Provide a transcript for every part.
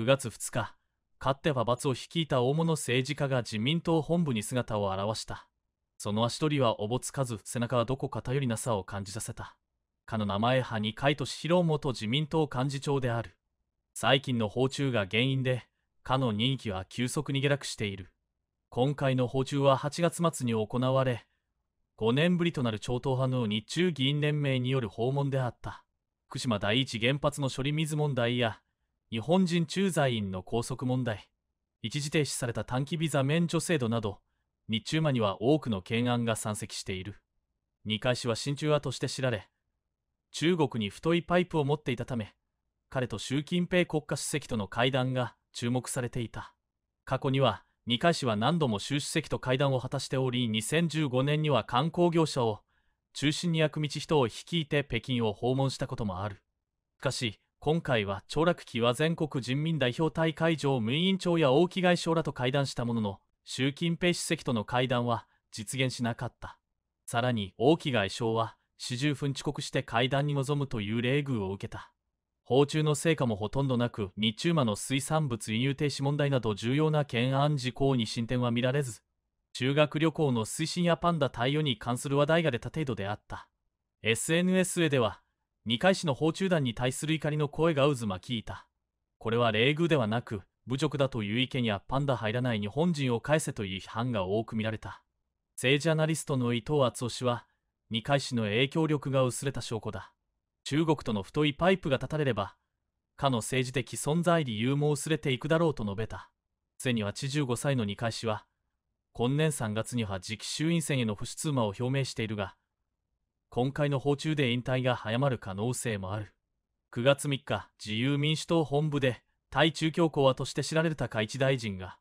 9月2日、勝っては罰を率いた大物政治家が自民党本部に姿を現した。その足取りはおぼつかず、背中はどこか頼りなさを感じさせた。かの名前派に海俊博元自民党幹事長である。最近の訪中が原因で、かの任期は急速に下落している。今回の訪中は8月末に行われ、5年ぶりとなる超党派の日中議員連盟による訪問であった。福島第一原発の処理水問題や、日本人駐在員の拘束問題、一時停止された短期ビザ免除制度など、日中間には多くの懸案が山積している。二階氏は親中派として知られ、中国に太いパイプを持っていたため、彼と習近平国家主席との会談が注目されていた。過去には、二階氏は何度も習主席と会談を果たしており、2015年には観光業者を中心に役道人を率いて北京を訪問したこともある。しかし、今回は長楽期は全国人民代表大会場無委員長や王毅外相らと会談したものの習近平主席との会談は実現しなかったさらに王毅外相は四十分遅刻して会談に臨むという冷遇を受けた訪中の成果もほとんどなく日中間の水産物輸入停止問題など重要な懸案事項に進展は見られず修学旅行の推進やパンダ対応に関する話題が出た程度であった SNS 上では二階氏の訪中団に対する怒りの声が渦巻きいた。これは冷遇ではなく、侮辱だという意見やパンダ入らない日本人を返せという批判が多く見られた。政治アナリストの伊藤敦夫氏は、二階氏の影響力が薄れた証拠だ。中国との太いパイプが立たれれば、かの政治的存在理由も薄れていくだろうと述べた。ついに85歳の二階氏は、今年3月には次期衆院選への不出馬を表明しているが、今回の訪中で引退が早まる可能性もある。9月3日、自由民主党本部で、対中共講和として知られる高市大臣が、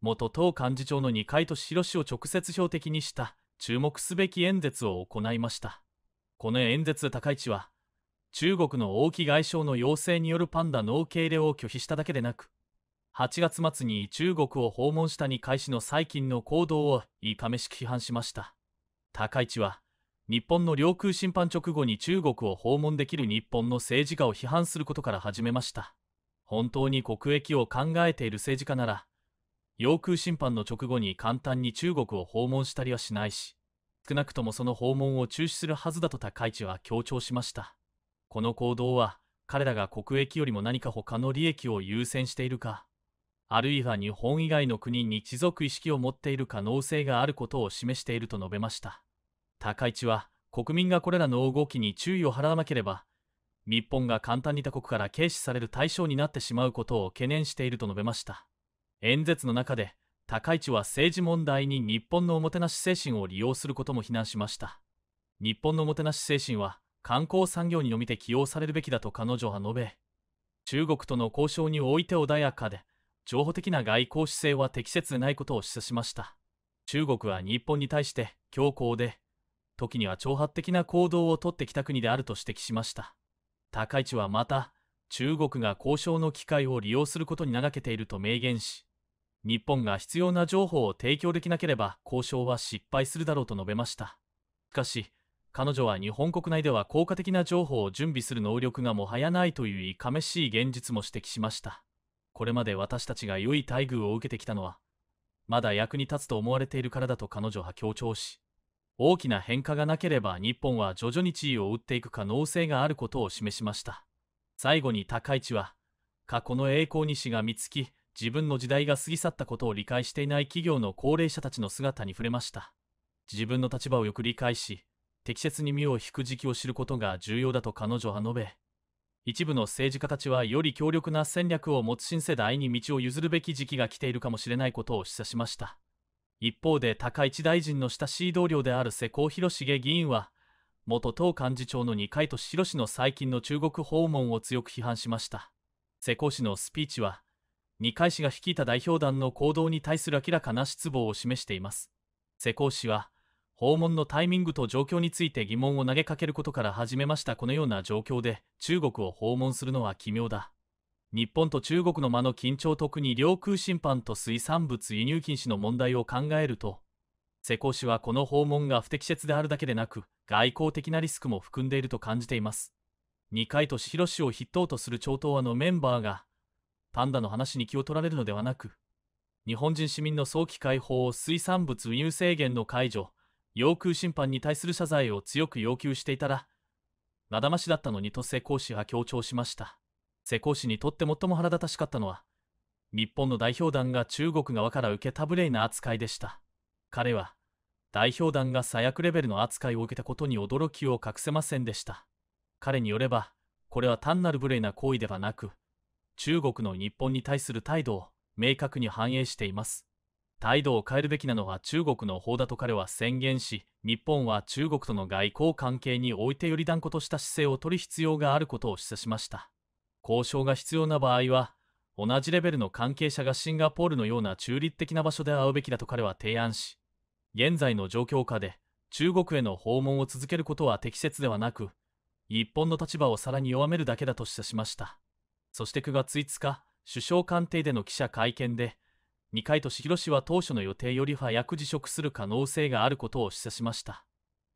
元党幹事長の二階俊博氏を直接標的にした、注目すべき演説を行いました。この演説高市は、中国の王毅外相の要請によるパンダの受け入れを拒否しただけでなく、8月末に中国を訪問した二階氏の最近の行動をいいかめしく批判しました。高市は、日本の領空侵犯直後に中国を訪問できる日本の政治家を批判することから始めました本当に国益を考えている政治家なら領空侵犯の直後に簡単に中国を訪問したりはしないし少なくともその訪問を中止するはずだと高市は強調しましたこの行動は彼らが国益よりも何か他の利益を優先しているかあるいは日本以外の国に持続意識を持っている可能性があることを示していると述べました高市は国民がこれらの動きに注意を払わなければ日本が簡単に他国から軽視される対象になってしまうことを懸念していると述べました演説の中で高市は政治問題に日本のおもてなし精神を利用することも非難しました日本のおもてなし精神は観光産業にのみて起用されるべきだと彼女は述べ中国との交渉において穏やかで情報的な外交姿勢は適切でないことを示唆しました中国は日本に対して強硬で時には挑発的な行動をとってきた国であると指摘しました高市はまた中国が交渉の機会を利用することに長けていると明言し日本が必要な情報を提供できなければ交渉は失敗するだろうと述べましたしかし彼女は日本国内では効果的な情報を準備する能力がもはやないといういかめしい現実も指摘しましたこれまで私たちが良い待遇を受けてきたのはまだ役に立つと思われているからだと彼女は強調し大きな変化がなければ日本は徐々に地位を打っていく可能性があることを示しました最後に高市は過去の栄光にしが見つき自分の時代が過ぎ去ったことを理解していない企業の高齢者たちの姿に触れました自分の立場をよく理解し適切に身を引く時期を知ることが重要だと彼女は述べ一部の政治家たちはより強力な戦略を持つ新世代に道を譲るべき時期が来ているかもしれないことを示唆しました一方で高市大臣の親しい同僚である世耕弘重議員は元党幹事長の二階俊弘氏の最近の中国訪問を強く批判しました世耕氏のスピーチは二階氏が率いた代表団の行動に対する明らかな失望を示しています世耕氏は訪問のタイミングと状況について疑問を投げかけることから始めましたこのような状況で中国を訪問するのは奇妙だ日本と中国の間の緊張特に領空侵犯と水産物輸入禁止の問題を考えると世耕氏はこの訪問が不適切であるだけでなく外交的なリスクも含んでいると感じています二階俊博氏を筆頭とする超党派のメンバーがパンダの話に気を取られるのではなく日本人市民の早期解放水産物輸入制限の解除領空侵犯に対する謝罪を強く要求していたらなだましだったのにと世耕氏は強調しました世耕氏にとって最も腹立たしかったのは、日本の代表団が中国側から受けた無礼な扱いでした。彼は、代表団が最悪レベルの扱いを受けたことに驚きを隠せませんでした。彼によれば、これは単なる無礼な行為ではなく、中国の日本に対する態度を明確に反映しています。態度を変えるべきなのは中国の方だと彼は宣言し、日本は中国との外交関係においてより断固とした姿勢を取る必要があることを示唆しました。交渉が必要な場合は、同じレベルの関係者がシンガポールのような中立的な場所で会うべきだと彼は提案し、現在の状況下で中国への訪問を続けることは適切ではなく、日本の立場をさらに弱めるだけだと示唆しました。そして9月5日、首相官邸での記者会見で、二階俊博氏は当初の予定より早く辞職する可能性があることを示唆しました。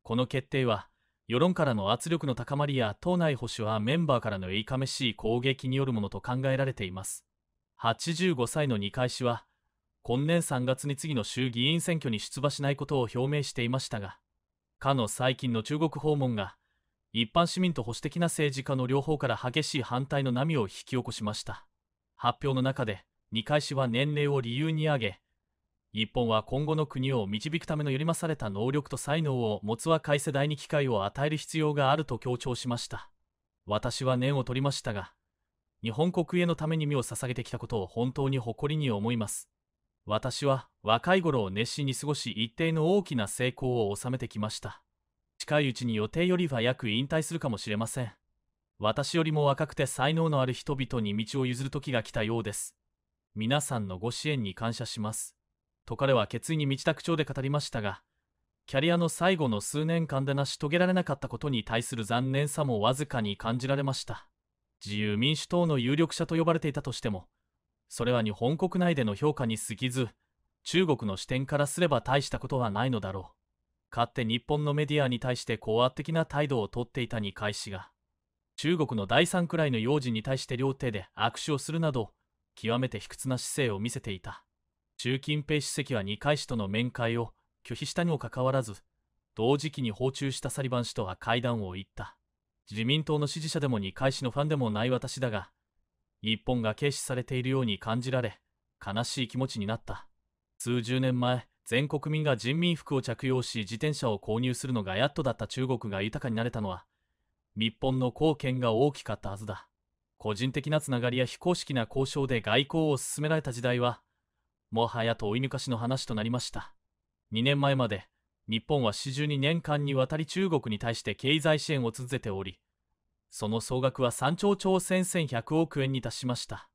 この決定は、世論からの圧力の高まりや党内保守はメンバーからのいかめしい攻撃によるものと考えられています85歳の二階氏は今年3月に次の衆議院選挙に出馬しないことを表明していましたがかの最近の中国訪問が一般市民と保守的な政治家の両方から激しい反対の波を引き起こしました発表の中で二階氏は年齢を理由に挙げ日本は今後の国を導くためのよりまされた能力と才能を持つ若い世代に機会を与える必要があると強調しました私は念を取りましたが日本国へのために身を捧げてきたことを本当に誇りに思います私は若い頃を熱心に過ごし一定の大きな成功を収めてきました近いうちに予定よりは約引退するかもしれません私よりも若くて才能のある人々に道を譲る時が来たようです皆さんのご支援に感謝しますと彼は決意に満ちた口調で語りましたが、キャリアの最後の数年間で成し遂げられなかったことに対する残念さもわずかに感じられました。自由民主党の有力者と呼ばれていたとしても、それは日本国内での評価に過ぎず、中国の視点からすれば大したことはないのだろう。勝って日本のメディアに対して高圧的な態度をとっていたに階氏が、中国の第三くらいの幼児に対して両手で握手をするなど、極めて卑屈な姿勢を見せていた。習近平主席は二階氏との面会を拒否したにもかかわらず、同時期に訪中したサリバン氏とは会談を言った。自民党の支持者でも二階氏のファンでもない私だが、日本が軽視されているように感じられ、悲しい気持ちになった。数十年前、全国民が人民服を着用し自転車を購入するのがやっとだった中国が豊かになれたのは、日本の貢献が大きかったはずだ。個人的なつながりや非公式な交渉で外交を進められた時代はもはやと追い抜かしの話となりました2年前まで日本は四十二年間にわたり中国に対して経済支援を続けておりその総額は3兆兆千1 0 0億円に達しました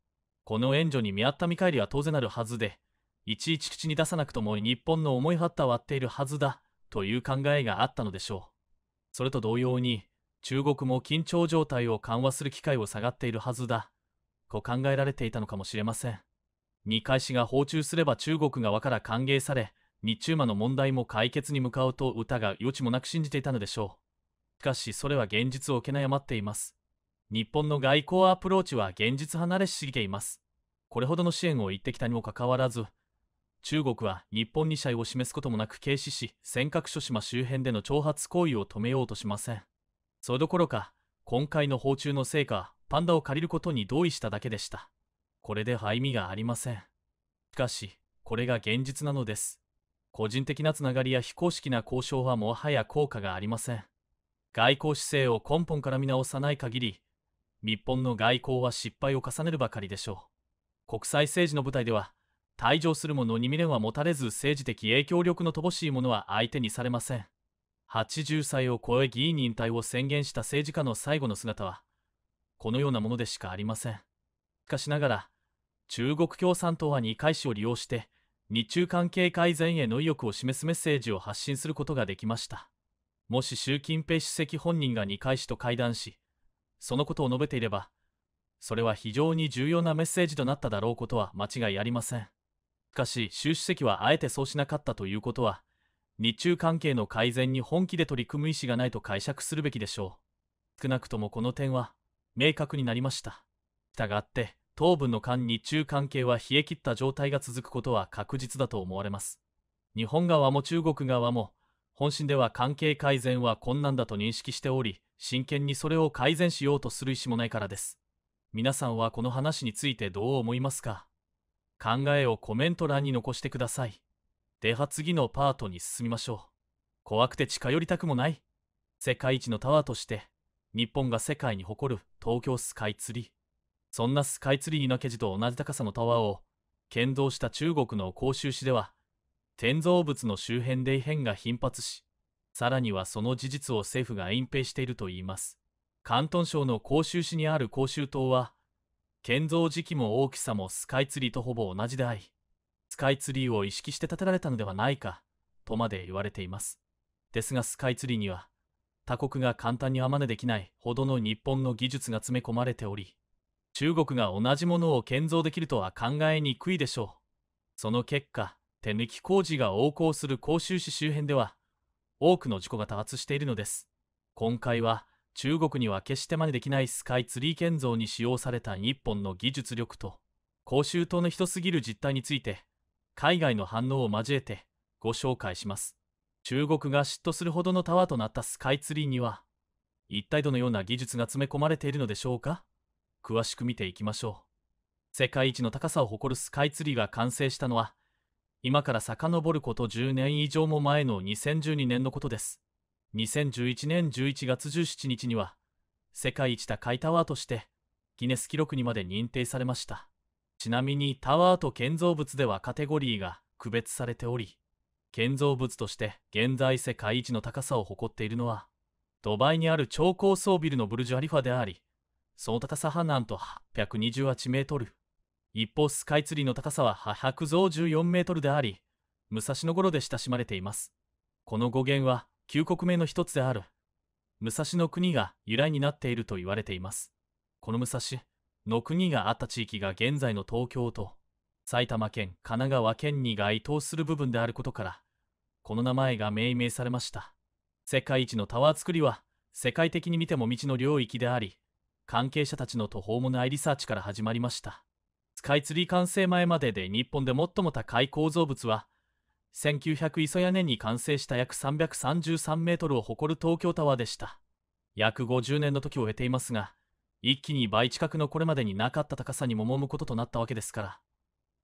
この援助に見合った見返りは当然なるはずでいちいち口に出さなくとも日本の思い張った割っているはずだという考えがあったのでしょうそれと同様に中国も緊張状態を緩和する機会を下がっているはずだと考えられていたのかもしれません二階氏が訪中すれば中国側から歓迎され、日中間の問題も解決に向かうと歌が余地もなく信じていたのでしょう。しかしそれは現実を受け悩まっています。日本の外交アプローチは現実離れしすぎています。これほどの支援を言ってきたにもかかわらず、中国は日本に謝意を示すこともなく軽視し、尖閣諸島周辺での挑発行為を止めようとしません。それどころか、今回の訪中の成果、パンダを借りることに同意しただけでした。これで灰みがありません。しかし、これが現実なのです。個人的なつながりや非公式な交渉はもはや効果がありません。外交姿勢を根本から見直さない限り、日本の外交は失敗を重ねるばかりでしょう。国際政治の舞台では、退場する者に未練は持たれず政治的影響力の乏しい者は相手にされません。80歳を超え議員に引退を宣言した政治家の最後の姿は、このようなものでしかありません。しかしながら、中国共産党は2回氏を利用して日中関係改善への意欲を示すメッセージを発信することができましたもし習近平主席本人が二階氏と会談しそのことを述べていればそれは非常に重要なメッセージとなっただろうことは間違いありませんしかし習主席はあえてそうしなかったということは日中関係の改善に本気で取り組む意思がないと解釈するべきでしょう少なくともこの点は明確になりました従って東部の間日中関係は冷え切った状態が続くことは確実だと思われます日本側も中国側も本心では関係改善は困難だと認識しており真剣にそれを改善しようとする意思もないからです皆さんはこの話についてどう思いますか考えをコメント欄に残してくださいでは次のパートに進みましょう怖くて近寄りたくもない世界一のタワーとして日本が世界に誇る東京スカイツリーそんなスカイツリーの生地と同じ高さのタワーを建造した中国の広州市では建造物の周辺で異変が頻発しさらにはその事実を政府が隠蔽しているといいます広東省の広州市にある広州島は建造時期も大きさもスカイツリーとほぼ同じでありスカイツリーを意識して建てられたのではないかとまで言われていますですがスカイツリーには他国が簡単にまねできないほどの日本の技術が詰め込まれており中国が同じものを建造できるとは考えにくいでしょう。その結果、手抜き工事が横行する甲州市周辺では、多くの事故が多発しているのです。今回は、中国には決して真似できないスカイツリー建造に使用された日本の技術力と、甲州島のひどすぎる実態について、海外の反応を交えてご紹介します。中国が嫉妬するほどのタワーとなったスカイツリーには、一体どのような技術が詰め込まれているのでしょうか詳しく見ていきましょう世界一の高さを誇るスカイツリーが完成したのは今から遡ること10年以上も前の2012年のことです2011年11月17日には世界一高いタワーとしてギネス記録にまで認定されましたちなみにタワーと建造物ではカテゴリーが区別されており建造物として現在世界一の高さを誇っているのはドバイにある超高層ビルのブルジュ・アリファでありその高さはなんと828メートル。一方、スカイツリーの高さは8 5 14メートルであり、武蔵野頃で親しまれています。この語源は、旧国名の一つである、武蔵の国が由来になっていると言われています。この武蔵の国があった地域が現在の東京と、埼玉県、神奈川県に該当する部分であることから、この名前が命名されました。世界一のタワー作りは、世界的に見ても未知の領域であり、関係者たちの途方もないリサーチから始まりましたスカイツリー完成前までで日本で最も高い構造物は1900磯屋根に完成した約333メートルを誇る東京タワーでした約50年の時を経ていますが一気に倍近くのこれまでになかった高さにももむこととなったわけですから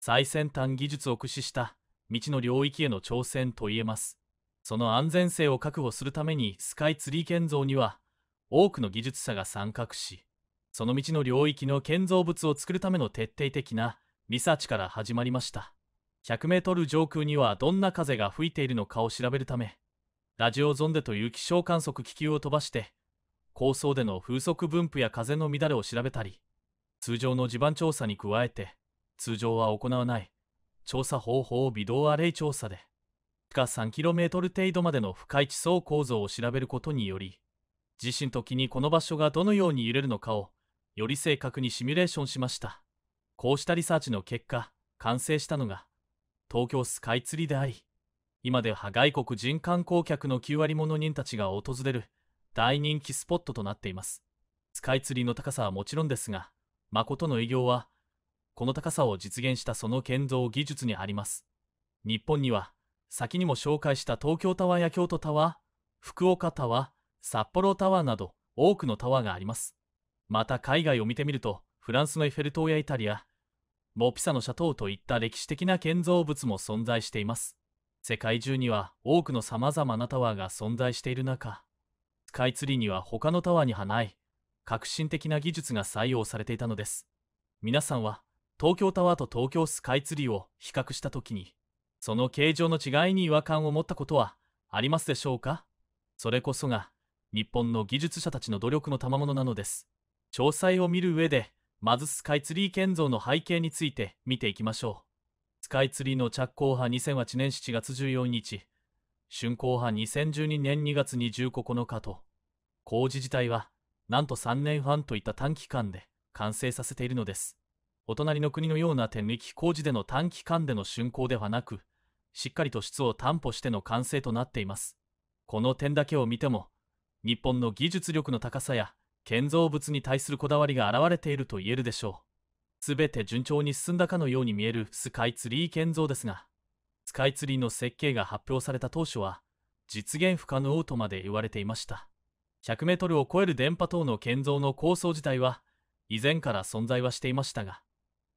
最先端技術を駆使した未知の領域への挑戦といえますその安全性を確保するためにスカイツリー建造には多くの技術者が参画しその道の領域の建造物を作るための徹底的なリサーチから始まりました100メートル上空にはどんな風が吹いているのかを調べるためラジオゾンデという気象観測気球を飛ばして高層での風速分布や風の乱れを調べたり通常の地盤調査に加えて通常は行わない調査方法を微動アレイ調査で地下 3km 程度までの深い地層構造を調べることにより地震時にこの場所がどのように揺れるのかをより正確にシミュレーションしました。こうしたリサーチの結果、完成したのが、東京スカイツリーであり、今では外国人観光客の9割もの人たちが訪れる大人気スポットとなっています。スカイツリーの高さはもちろんですが、誠の偉業は、この高さを実現したその建造技術にあります。日本には、先にも紹介した東京タワーや京都タワー、福岡タワー、札幌タワーなど多くのタワーがあります。また海外を見てみると、フランスのエッフェル塔やイタリア、モピサのシャトーといった歴史的な建造物も存在しています。世界中には多くの様々なタワーが存在している中、スカイツリーには他のタワーにはない革新的な技術が採用されていたのです。皆さんは東京タワーと東京スカイツリーを比較した時に、その形状の違いに違和感を持ったことはありますでしょうかそれこそが日本の技術者たちの努力の賜物なのです。詳細を見る上で、まずスカイツリー建造の背景について見ていきましょう。スカイツリーの着工派2008年7月14日、竣工派2012年2月29日と、工事自体は、なんと3年半といった短期間で完成させているのです。お隣の国のような天抜き工事での短期間での竣工ではなく、しっかりと質を担保しての完成となっています。この点だけを見ても、日本の技術力の高さや建造物に対するこだわりが現れていると言えるでしょう。すべて順調に進んだかのように見えるスカイツリー建造ですが、スカイツリーの設計が発表された当初は、実現不可能とまで言われていました。100メートルを超える電波塔の建造の構想自体は、以前から存在はしていましたが、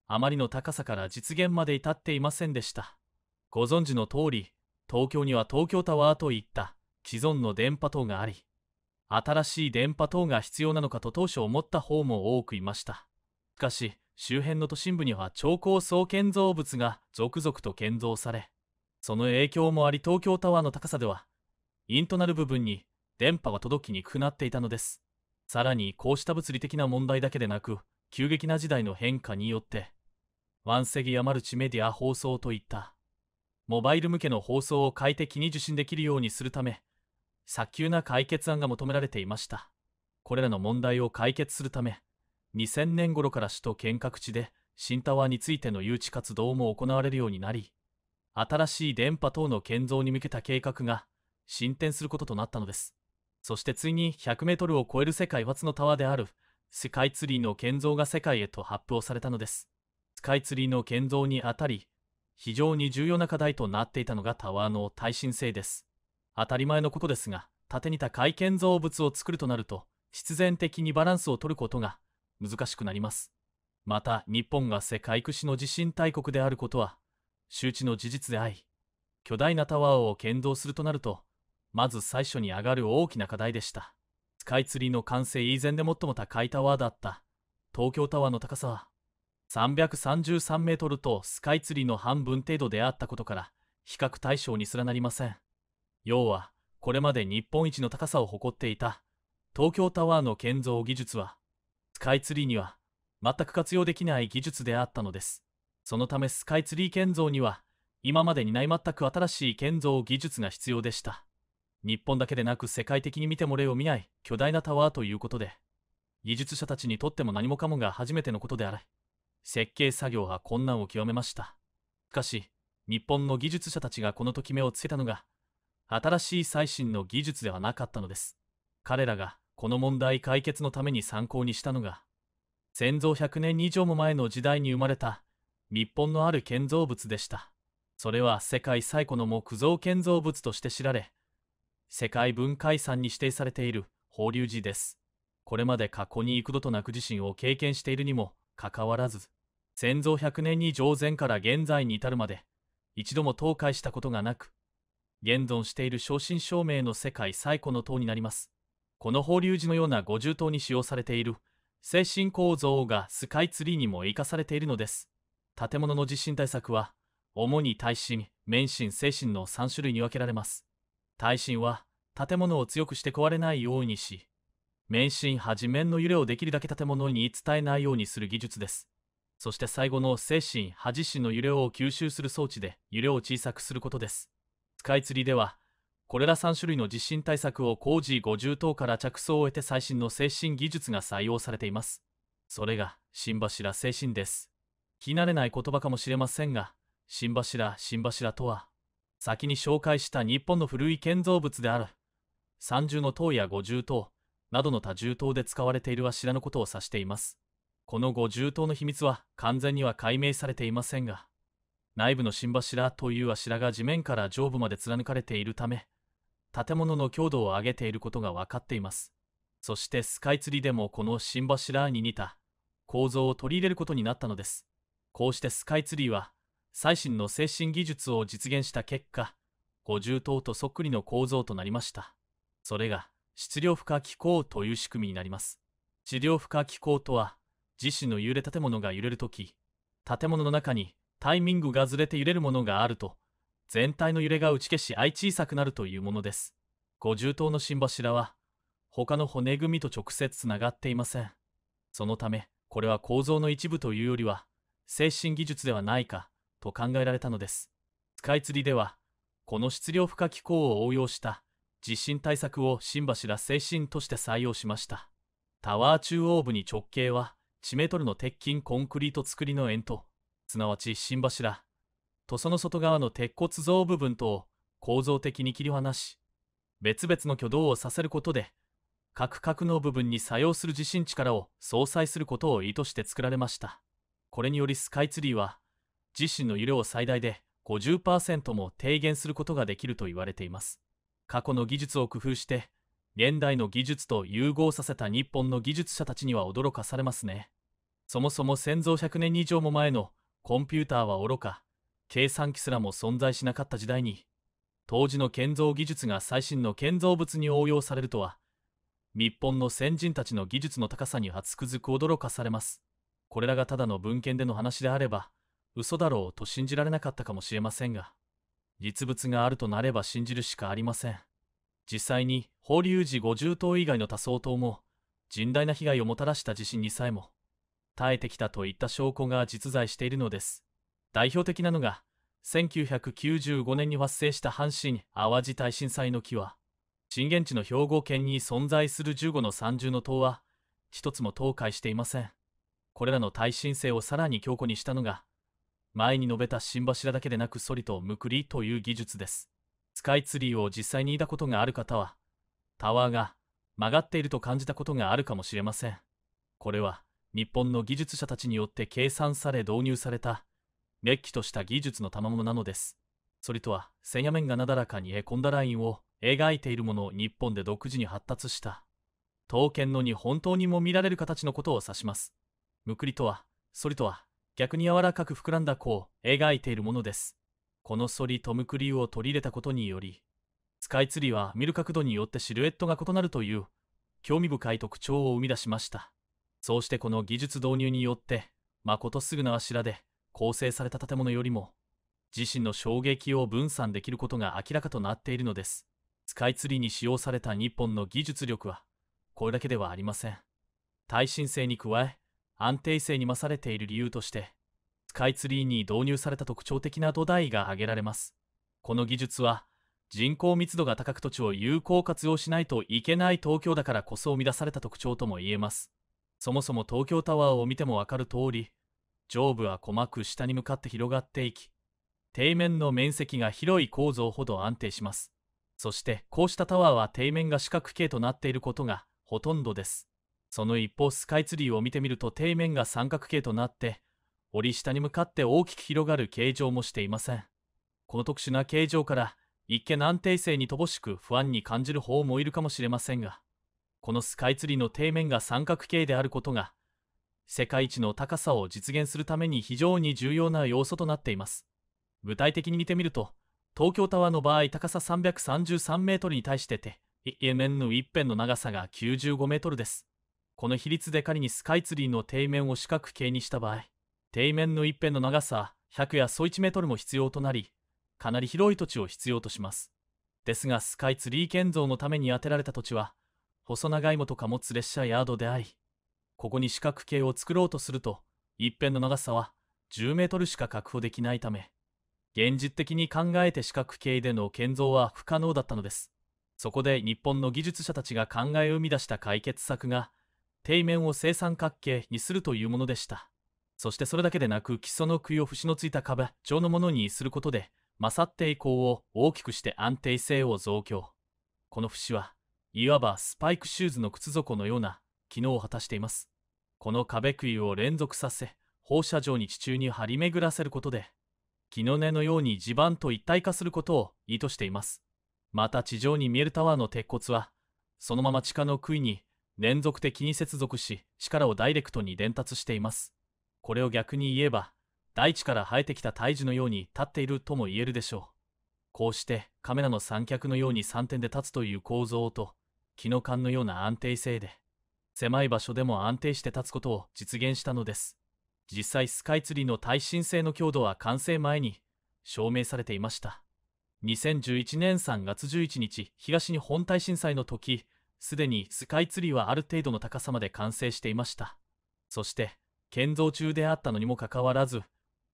あまりの高さから実現まで至っていませんでした。ご存知の通り、東京には東京タワーといった既存の電波塔があり、新しい電波等が必要なのかと当初思った方も多くいましたしかし周辺の都心部には超高層建造物が続々と建造されその影響もあり東京タワーの高さではインとなる部分に電波が届きにくくなっていたのですさらにこうした物理的な問題だけでなく急激な時代の変化によってワンセギやマルチメディア放送といったモバイル向けの放送を快適に受信できるようにするため早急な解決案が求められていました。これらの問題を解決するため、2000年頃から首都圏各地で新タワーについての誘致活動も行われるようになり、新しい電波等の建造に向けた計画が進展することとなったのです。そしてついに100メートルを超える世界初のタワーであるスカイツリーの建造が世界へと発表されたのです。スカイツリーの建造にあたり、非常に重要な課題となっていたのがタワーの耐震性です。当たり前のことですが縦にた回建造物を作るとなると必然的にバランスを取ることが難しくなりますまた日本が世界屈指の地震大国であることは周知の事実であり巨大なタワーを建造するとなるとまず最初に上がる大きな課題でしたスカイツリーの完成以前で最も高いタワーだった東京タワーの高さは333メートルとスカイツリーの半分程度であったことから比較対象にすらなりません要はこれまで日本一の高さを誇っていた東京タワーの建造技術はスカイツリーには全く活用できない技術であったのですそのためスカイツリー建造には今までにない全く新しい建造技術が必要でした日本だけでなく世界的に見ても例を見ない巨大なタワーということで技術者たちにとっても何もかもが初めてのことであれ設計作業は困難を極めましたしかし日本の技術者たちがこの時目をつけたのが新しい最新の技術ではなかったのです彼らがこの問題解決のために参考にしたのが戦像100年以上も前の時代に生まれた日本のある建造物でしたそれは世界最古の木造建造物として知られ世界文化遺産に指定されている法隆寺ですこれまで過去に幾度となく地震を経験しているにもかかわらず戦像100年以上前から現在に至るまで一度も倒壊したことがなく現存している正真正銘の世界最古の塔になります。この法隆寺のような五重塔に使用されている精神構造がスカイツリーにも生かされているのです。建物の地震対策は、主に耐震、免震、精神の3種類に分けられます。耐震は、建物を強くして壊れないようにし、免震はじ面の揺れをできるだけ建物に伝えないようにする技術です。そして最後の精神、恥地の揺れを吸収する装置で揺れを小さくすることです。スカイツリーではこれら3種類の地震対策を工事50棟から着想を得て最新の精神技術が採用されていますそれが新柱精神です聞き慣れない言葉かもしれませんが新柱新柱とは先に紹介した日本の古い建造物である三重の塔や五重塔などの多重塔で使われている柱のことを指していますこの五重塔の秘密は完全には解明されていませんが内部の新柱という柱が地面から上部まで貫かれているため、建物の強度を上げていることが分かっています。そしてスカイツリーでもこの新柱に似た構造を取り入れることになったのです。こうしてスカイツリーは最新の精神技術を実現した結果、五重塔とそっくりの構造となりました。それが質量負荷機構という仕組みになります。質量負荷機構とは、自身の揺れ建物が揺れるとき、建物の中にタイミングがずれて揺れるものがあると全体の揺れが打ち消し相小さくなるというものです五重塔の心柱は他の骨組みと直接つながっていませんそのためこれは構造の一部というよりは精神技術ではないかと考えられたのですスカイツリーではこの質量負荷機構を応用した地震対策を新柱精神として採用しましたタワー中央部に直径は1メートルの鉄筋コンクリート造りの円とすなわち新柱、塗装の外側の鉄骨像部分とを構造的に切り離し、別々の挙動をさせることで、各格納部分に作用する地震力を相殺することを意図して作られました。これによりスカイツリーは、自身の揺れを最大で50%も低減することができると言われています。過去の技術を工夫して、現代の技術と融合させた日本の技術者たちには驚かされますね。そもそも先祖100年以上も前のコンピューターはおろか、計算機すらも存在しなかった時代に、当時の建造技術が最新の建造物に応用されるとは、日本の先人たちの技術の高さにはつくづく驚かされます。これらがただの文献での話であれば、嘘だろうと信じられなかったかもしれませんが、実物があるとなれば信じるしかありません。実際に法隆寺五重塔以外の多層塔も、甚大な被害をもたらした地震にさえも、耐えてきたといった証拠が実在しているのです代表的なのが1995年に発生した阪神・淡路大震災の木は震源地の兵庫県に存在する15の三重の塔は一つも倒壊していませんこれらの耐震性をさらに強固にしたのが前に述べた新柱だけでなくそりとむくりという技術ですスカイツリーを実際にいたことがある方はタワーが曲がっていると感じたことがあるかもしれませんこれは日本の技術者たちによって計算され導入されたれっきとした技術の賜物なのですそれとは千夜面がなだらかにへこんだラインを描いているものを日本で独自に発達した刀剣のに本当にも見られる形のことを指しますむくりとはそれとは逆に柔らかく膨らんだ弧を描いているものですこの反りとむくりを取り入れたことによりスカイツリーは見る角度によってシルエットが異なるという興味深い特徴を生み出しましたそうしてこの技術導入によってまことすぐのあしらで構成された建物よりも自身の衝撃を分散できることが明らかとなっているのですスカイツリーに使用された日本の技術力はこれだけではありません耐震性に加え安定性に勝れている理由としてスカイツリーに導入された特徴的な土台が挙げられますこの技術は人口密度が高く土地を有効活用しないといけない東京だからこそ生み出された特徴とも言えますそもそも東京タワーを見てもわかる通り、上部は細く下に向かって広がっていき、底面の面積が広い構造ほど安定します。そしてこうしたタワーは底面が四角形となっていることがほとんどです。その一方スカイツリーを見てみると底面が三角形となって、折り下に向かって大きく広がる形状もしていません。この特殊な形状から、一見安定性に乏しく不安に感じる方もいるかもしれませんが、このスカイツリーの底面が三角形であることが世界一の高さを実現するために非常に重要な要素となっています具体的に見てみると東京タワーの場合高さ333メートルに対してて一面の一辺の長さが95メートルですこの比率で仮にスカイツリーの底面を四角形にした場合底面の一辺の長さ100や素1メートルも必要となりかなり広い土地を必要としますですがスカイツリー建造のために当てられた土地は細長いもと貨物列車ヤードであり、ここに四角形を作ろうとすると、一辺の長さは10メートルしか確保できないため、現実的に考えて四角形での建造は不可能だったのです。そこで日本の技術者たちが考えを生み出した解決策が、底面を正三角形にするというものでした。そしてそれだけでなく基礎の杭を節のついた壁状のものにすることで、勝って以降を大きくして安定性を増強。この節は、いわばスパイクシューズの靴底のような機能を果たしています。この壁杭を連続させ、放射状に地中に張り巡らせることで、木の根のように地盤と一体化することを意図しています。また地上に見えるタワーの鉄骨は、そのまま地下の杭に連続的に接続し、力をダイレクトに伝達しています。これを逆に言えば、大地から生えてきた胎児のように立っているとも言えるでしょう。こうしてカメラの三脚のように三点で立つという構造と、気の勘のような安定性で、狭い場所でも安定して立つことを実現したのです。実際スカイツリーの耐震性の強度は完成前に証明されていました。2011年3月11日、東日本大震災の時、すでにスカイツリーはある程度の高さまで完成していました。そして、建造中であったのにもかかわらず、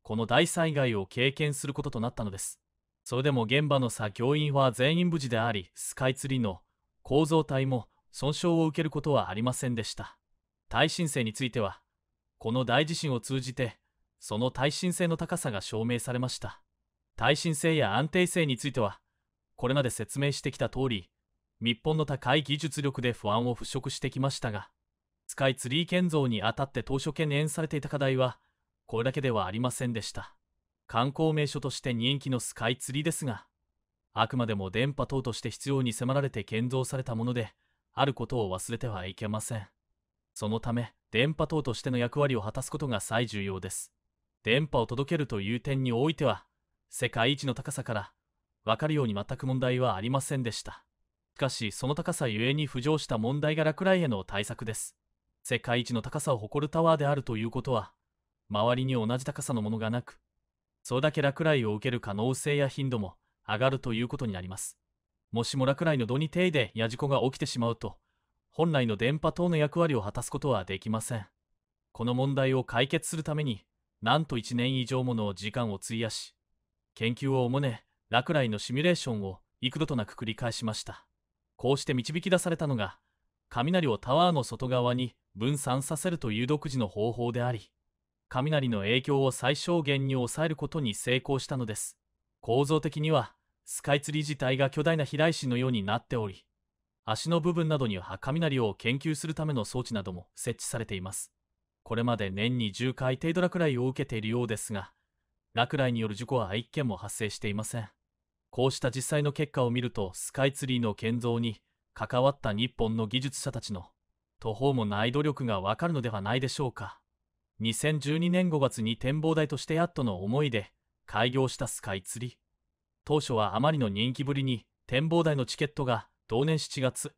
この大災害を経験することとなったのです。それでも現場の作業員は全員無事であり、スカイツリーの構造体も損傷を受けることはありませんでした耐震性についてはこの大地震を通じてその耐震性の高さが証明されました耐震性や安定性についてはこれまで説明してきた通り日本の高い技術力で不安を払拭してきましたがスカイツリー建造にあたって当初懸念されていた課題はこれだけではありませんでした観光名所として人気のスカイツリーですがあくまでも電波等として必要に迫られて建造されたもので、あることを忘れてはいけません。そのため、電波等としての役割を果たすことが最重要です。電波を届けるという点においては、世界一の高さから分かるように全く問題はありませんでした。しかし、その高さゆえに浮上した問題が落雷への対策です。世界一の高さを誇るタワーであるということは、周りに同じ高さのものがなく、それだけ落雷を受ける可能性や頻度も上がるということになります。もしも落雷の度に定位でやじこが起きてしまうと、本来の電波塔の役割を果たすことはできません。この問題を解決するために、なんと1年以上もの時間を費やし、研究をもね、落雷のシミュレーションを幾度となく繰り返しました。こうして導き出されたのが、雷をタワーの外側に分散させるという独自の方法であり、雷の影響を最小限に抑えることに成功したのです。構造的にはスカイツリー自体が巨大な飛来石のようになっており、足の部分などには雷を研究するための装置なども設置されています。これまで年に10回程度落雷を受けているようですが、落雷による事故は1件も発生していません。こうした実際の結果を見ると、スカイツリーの建造に関わった日本の技術者たちの途方もない努力がわかるのではないでしょうか。2012年5月に展望台としてやっとの思いで開業したスカイツリー。当初はあまりの人気ぶりに展望台のチケットが同年7月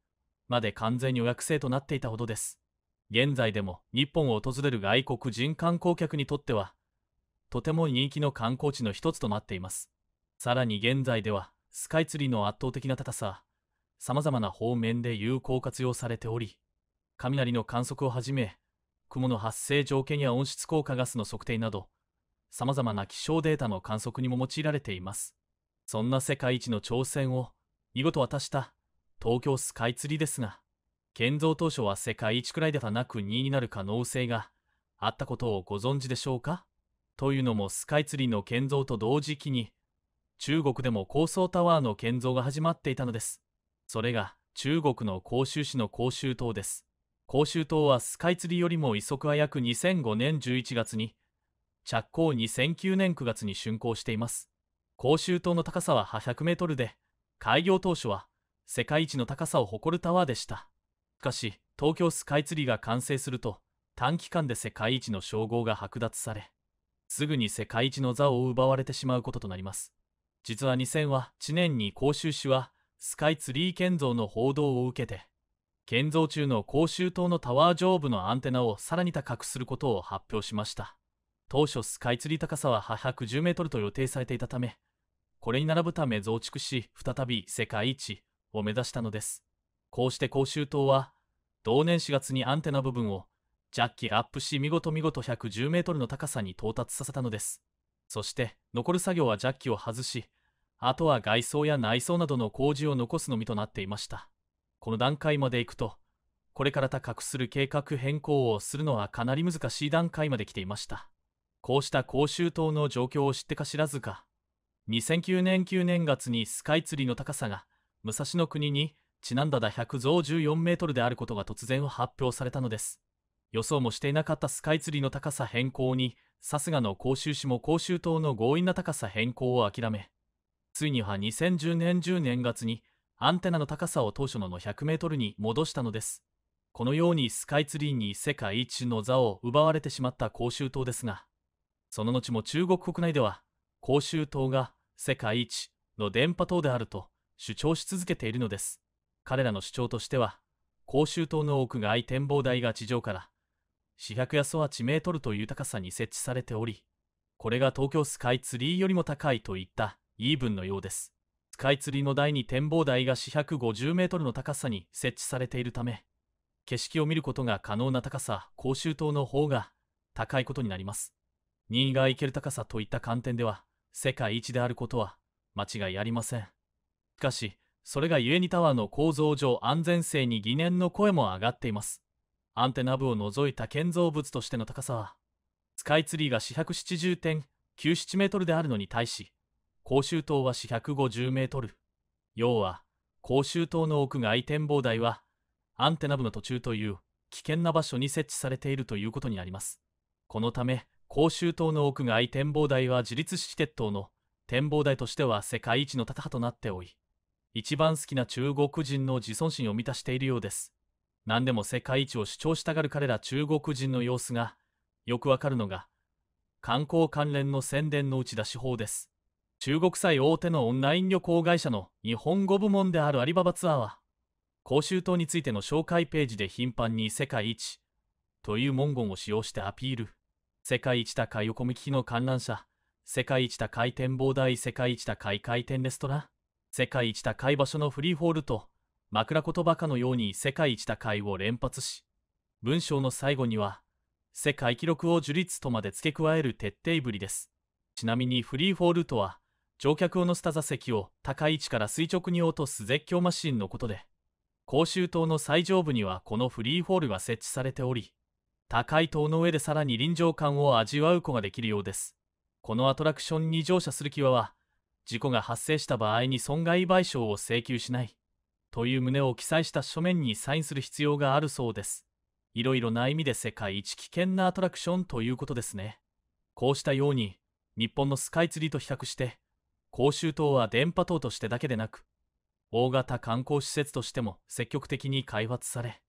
まで完全予約制となっていたほどです現在でも日本を訪れる外国人観光客にとってはとても人気の観光地の一つとなっていますさらに現在ではスカイツリーの圧倒的な高ささまざまな方面で有効活用されており雷の観測をはじめ雲の発生条件や温室効果ガスの測定などさまざまな気象データの観測にも用いられていますそんな世界一の挑戦を見事渡した東京スカイツリーですが、建造当初は世界一くらいではなく2位になる可能性があったことをご存知でしょうかというのもスカイツリーの建造と同時期に、中国でも高層タワーの建造が始まっていたのです。それが中国の広州市の甲州島です。甲州島はスカイツリーよりも移速は約2005年11月に、着工2009年9月に竣工しています。甲州島の高さは8 0 0メートルで、開業当初は世界一の高さを誇るタワーでした。しかし、東京スカイツリーが完成すると、短期間で世界一の称号が剥奪され、すぐに世界一の座を奪われてしまうこととなります。実は2000は、知念に甲州市は、スカイツリー建造の報道を受けて、建造中の甲州島のタワー上部のアンテナをさらに高くすることを発表しました。当初スカイツリー高さは810メートルと予定されていたため、これに並ぶため増築し再び世界一を目指したのですこうして公州島は同年4月にアンテナ部分をジャッキアップし見事見事110メートルの高さに到達させたのですそして残る作業はジャッキを外しあとは外装や内装などの工事を残すのみとなっていましたこの段階まで行くとこれから高くする計画変更をするのはかなり難しい段階まで来ていましたこうした公衆島の状況を知ってか知らずか2009年9年月にスカイツリーの高さが武蔵の国にちなんだだ100増14メートルであることが突然発表されたのです予想もしていなかったスカイツリーの高さ変更にさすがの甲州市も甲州島の強引な高さ変更を諦めついには2010年10年月にアンテナの高さを当初のの100メートルに戻したのですこのようにスカイツリーに世界一の座を奪われてしまった甲州島ですがその後も中国国内では甲州島が世界一の電波塔であると主張し続けているのです彼らの主張としては公衆塔の奥外展望台が地上から400やは地メートルという高さに設置されておりこれが東京スカイツリーよりも高いといった言い分のようですスカイツリーの台に展望台が450メートルの高さに設置されているため景色を見ることが可能な高さ公衆塔の方が高いことになります新が行ける高さといった観点では世界一であることは間違いありません。しかし、それがゆえにタワーの構造上安全性に疑念の声も上がっています。アンテナ部を除いた建造物としての高さは、スカイツリーが四170.97メートルであるのに対し、公衆塔は450メートル。要は、公衆塔の奥外展望台は、アンテナ部の途中という危険な場所に設置されているということになります。このため、甲州島の奥外展望台は自立式鉄塔の展望台としては世界一の高となっており、一番好きな中国人の自尊心を満たしているようです。何でも世界一を主張したがる彼ら中国人の様子がよくわかるのが、観光関連の宣伝の打ち出し法です。中国最大手のオンライン旅行会社の日本語部門であるアリババツアーは、公衆党についての紹介ページで頻繁に世界一という文言を使用してアピール。世界一高い横向きの観覧車、世界一高い展望台、世界一高い回転レストラン、世界一高い場所のフリーホールと、枕言葉かのように世界一高いを連発し、文章の最後には、世界記録を樹立とまで付け加える徹底ぶりです。ちなみにフリーフォールとは、乗客を乗せた座席を高い位置から垂直に落とす絶叫マシンのことで、公衆塔の最上部にはこのフリーフォールが設置されており、高い塔の上でさらに臨場感を味わうことができるようです。このアトラクションに乗車する際は、事故が発生した場合に損害賠償を請求しない、という旨を記載した書面にサインする必要があるそうです。いろいろな意味で世界一危険なアトラクションということですね。こうしたように、日本のスカイツリーと比較して、公衆塔は電波塔としてだけでなく、大型観光施設としても積極的に開発され、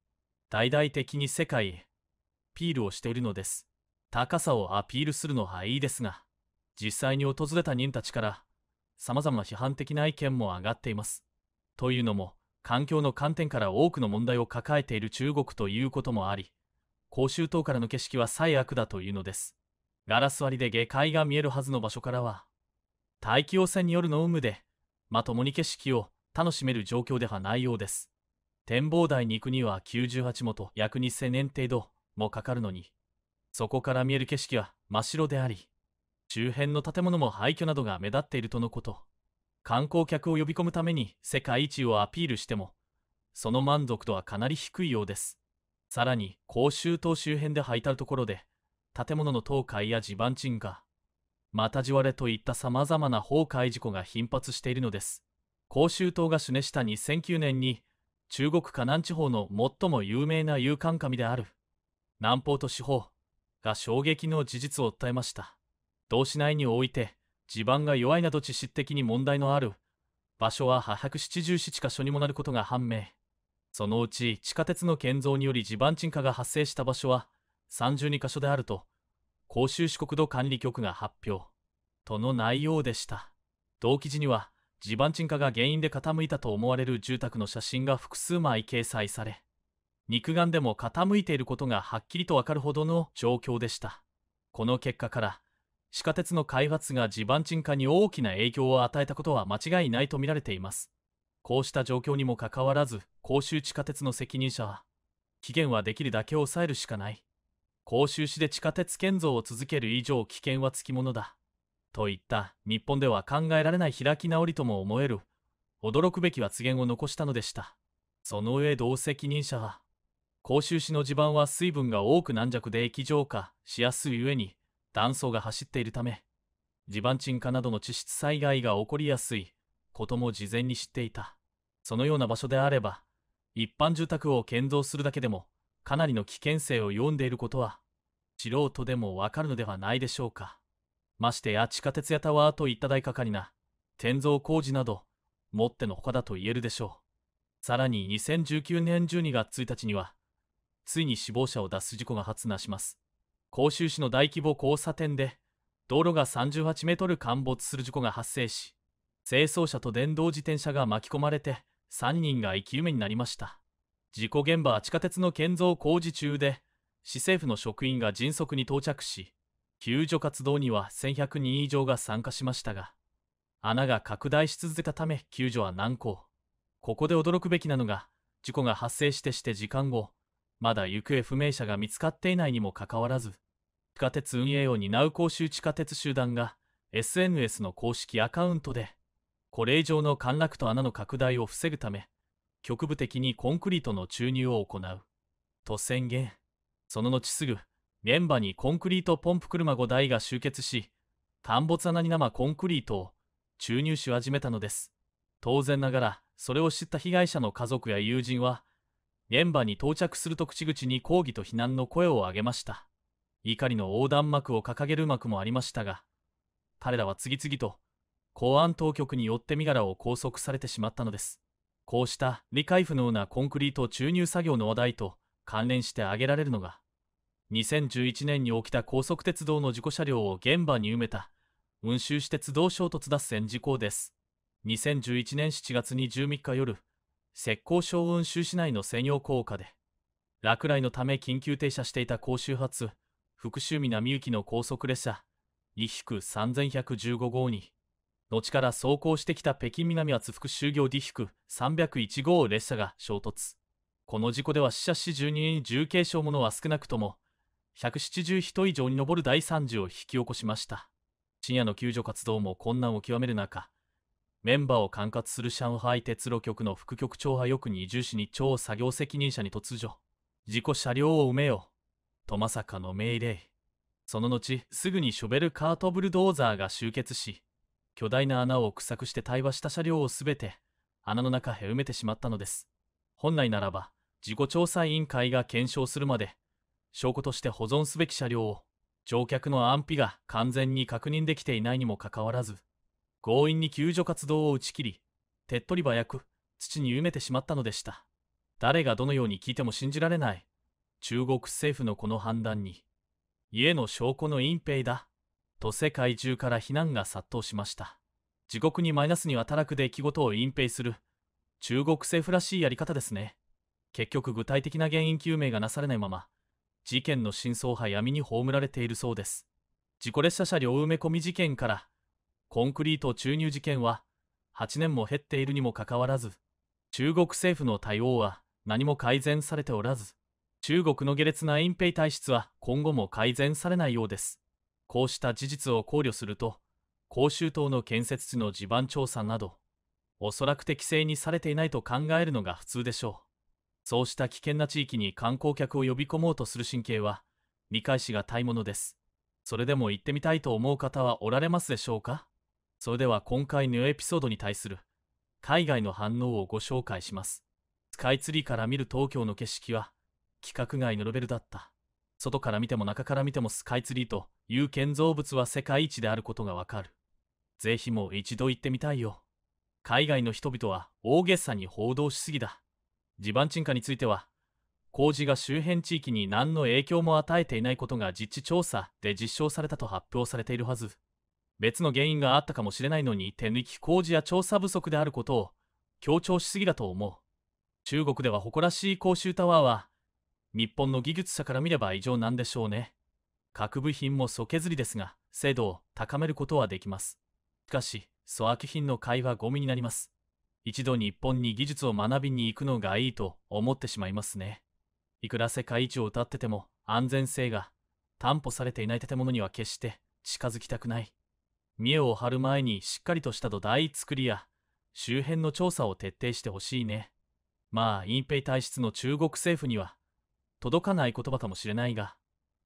大々的に世界へピールをしているのです。高さをアピールするのはいいですが、実際に訪れた人たちから様々な批判的な意見も上がっています。というのも、環境の観点から多くの問題を抱えている中国ということもあり、公衆島からの景色は最悪だというのです。ガラス割りで下界が見えるはずの場所からは、大気汚染による有無で、まともに景色を楽しめる状況ではないようです。展望台に行くには98もと約2000年程度もかかるのに、そこから見える景色は真っ白であり、周辺の建物も廃墟などが目立っているとのこと。観光客を呼び込むために世界一をアピールしても、その満足度はかなり低いようです。さらに、甲州島周辺で履いたところで、建物の倒壊や地盤沈下、またじわれといった様々な崩壊事故が頻発しているのです。甲州島が示した2009年に、中国河南地方の最も有名な遊観神である南方と司法が衝撃の事実を訴えました。同市内において、地盤が弱いなど致死的に問題のある場所は877箇所にもなることが判明。そのうち地下鉄の建造により地盤沈下が発生した場所は32箇所であると、甲州市国土管理局が発表。との内容でした。同記事には、地盤沈下が原因で傾いたと思われる住宅の写真が複数枚掲載され、肉眼でも傾いていることがはっきりとわかるほどの状況でした。この結果から、地下鉄の開発が地盤沈下に大きな影響を与えたことは間違いないとみられています。こうした状況にもかかわらず、公衆地下鉄の責任者は、期限はできるだけ抑えるしかない。甲州市で地下鉄建造を続ける以上危険はつきものだ。といった日本では考えられない開き直りとも思える驚くべき発言を残したのでした。その上同責任者は甲州市の地盤は水分が多く軟弱で液状化しやすい上に断層が走っているため地盤沈下などの地質災害が起こりやすいことも事前に知っていたそのような場所であれば一般住宅を建造するだけでもかなりの危険性を読んでいることは素人でもわかるのではないでしょうかましてや地下鉄やタワーといった大掛かりな建造工事などもってのほかだと言えるでしょうさらに2019年12月1日にはついに死亡者を出す事故が発生します。甲州市の大規模交差点で、道路が38メートル陥没する事故が発生し、清掃車と電動自転車が巻き込まれて、3人が生き埋めになりました。事故現場は地下鉄の建造工事中で、市政府の職員が迅速に到着し、救助活動には1100人以上が参加しましたが、穴が拡大し続けたため救助は難航。ここで驚くべきなのが、事故が発生してして時間後、まだ行方不明者が見つかっていないにもかかわらず、地下鉄運営を担う公衆地下鉄集団が SNS の公式アカウントで、これ以上の陥落と穴の拡大を防ぐため、局部的にコンクリートの注入を行う。と宣言。その後すぐ、現場にコンクリートポンプ車5台が集結し、陥没穴に生コンクリートを注入し始めたのです。当然ながら、それを知った被害者の家族や友人は、現場に到着すると口々に抗議と非難の声を上げました怒りの横断幕を掲げる幕もありましたが彼らは次々と公安当局によって身柄を拘束されてしまったのですこうした理解不能なコンクリート注入作業の話題と関連して挙げられるのが2011年に起きた高速鉄道の事故車両を現場に埋めた運州市鉄道衝突脱線事故です2011年7月に13日夜浙江省雲州市内の専用高架で落雷のため緊急停車していた甲州発福州南行きの高速列車2-3115号に後から走行してきた北京南圧福州行 D-301 号列車が衝突この事故では死者死12人重軽傷ものは少なくとも170人以上に上る大惨事を引き起こしました深夜の救助活動も困難を極める中メンバーを管轄する上海鉄路局の副局長はよく二重視に超作業責任者に突如、事故車両を埋めよ、とまさかの命令。その後、すぐにショベルカートブルドーザーが集結し、巨大な穴を掘削して対話した車両をすべて穴の中へ埋めてしまったのです。本来ならば、事故調査委員会が検証するまで、証拠として保存すべき車両を、乗客の安否が完全に確認できていないにもかかわらず、強引に救助活動を打ち切り手っ取り早く土に埋めてしまったのでした誰がどのように聞いても信じられない中国政府のこの判断に家の証拠の隠蔽だと世界中から非難が殺到しました自国にマイナスに働く出来事を隠蔽する中国政府らしいやり方ですね結局具体的な原因究明がなされないまま事件の真相は闇に葬られているそうです事故列車車両埋め込み事件からコンクリート注入事件は8年も減っているにもかかわらず中国政府の対応は何も改善されておらず中国の下劣な隠蔽体質は今後も改善されないようですこうした事実を考慮すると広州島の建設地の地盤調査などおそらく適正にされていないと考えるのが普通でしょうそうした危険な地域に観光客を呼び込もうとする神経は見返しがたいものですそれでも行ってみたいと思う方はおられますでしょうかそれでは今回のエピソードに対する海外の反応をご紹介します。スカイツリーから見る東京の景色は規格外のレベルだった。外から見ても中から見てもスカイツリーという建造物は世界一であることがわかる。ぜひもう一度行ってみたいよ。海外の人々は大げさに報道しすぎだ。地盤沈下については、工事が周辺地域に何の影響も与えていないことが実地調査で実証されたと発表されているはず。別の原因があったかもしれないのに手抜き工事や調査不足であることを強調しすぎだと思う中国では誇らしい公衆タワーは日本の技術者から見れば異常なんでしょうね各部品も素削りですが精度を高めることはできますしかし粗悪品の買いはゴミになります一度日本に技術を学びに行くのがいいと思ってしまいますねいくら世界一を歌ってても安全性が担保されていない建物には決して近づきたくない見栄を張る前にしっかりとした土台作りや周辺の調査を徹底してほしいねまあ隠蔽体質の中国政府には届かない言葉かもしれないが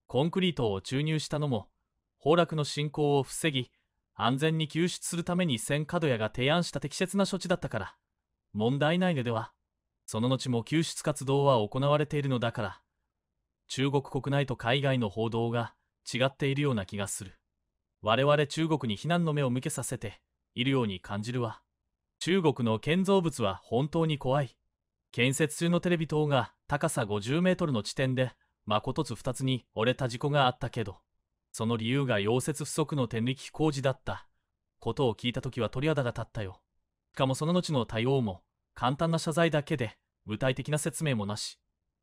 コンクリートを注入したのも崩落の進行を防ぎ安全に救出するために千角屋が提案した適切な処置だったから問題ないのではその後も救出活動は行われているのだから中国国内と海外の報道が違っているような気がする。我々中国に非難の目を向けさせているように感じるわ中国の建造物は本当に怖い建設中のテレビ塔が高さ50メートルの地点でまことつ2つに折れた事故があったけどその理由が溶接不足の天力工事だったことを聞いた時は鳥肌が立ったよしかもその後の対応も簡単な謝罪だけで具体的な説明もなし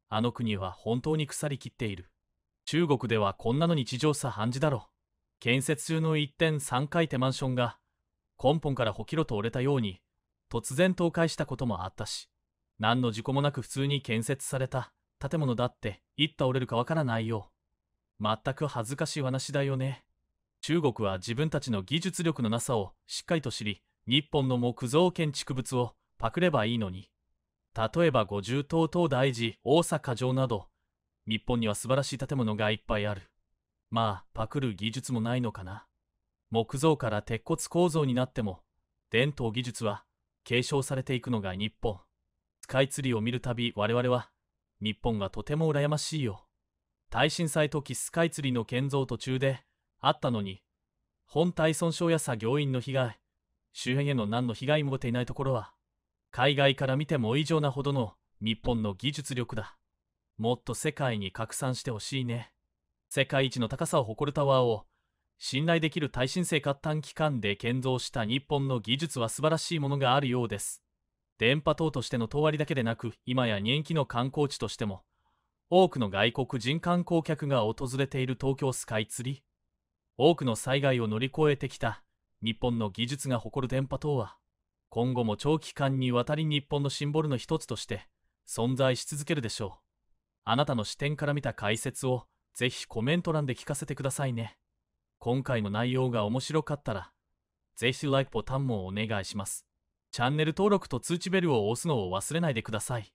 あの国は本当に腐りきっている中国ではこんなの日常茶飯事だろう。建設中の1.3回手マンションが根本からほきろと折れたように突然倒壊したこともあったし何の事故もなく普通に建設された建物だっていった折れるかわからないよ全く恥ずかしい話だよね中国は自分たちの技術力のなさをしっかりと知り日本の木造建築物をパクればいいのに例えば五重塔東大寺大阪城など日本には素晴らしい建物がいっぱいあるまあ、パクる技術もないのかな。木造から鉄骨構造になっても、伝統技術は継承されていくのが日本。スカイツリーを見るたび我々は、日本がとても羨ましいよ。大震災時スカイツリーの建造途中であったのに、本体損傷や作業員の被害、周辺への何の被害も出ていないところは、海外から見ても異常なほどの日本の技術力だ。もっと世界に拡散してほしいね。世界一の高さを誇るタワーを信頼できる耐震性活短期間で建造した日本の技術は素晴らしいものがあるようです電波塔としての塔割だけでなく今や人気の観光地としても多くの外国人観光客が訪れている東京スカイツリー多くの災害を乗り越えてきた日本の技術が誇る電波塔は今後も長期間にわたり日本のシンボルの一つとして存在し続けるでしょうあなたの視点から見た解説をぜひコメント欄で聞かせてくださいね。今回の内容が面白かったら、ぜひ LIKE ボタンもお願いします。チャンネル登録と通知ベルを押すのを忘れないでください。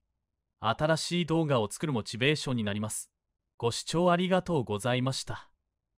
新しい動画を作るモチベーションになります。ご視聴ありがとうございました。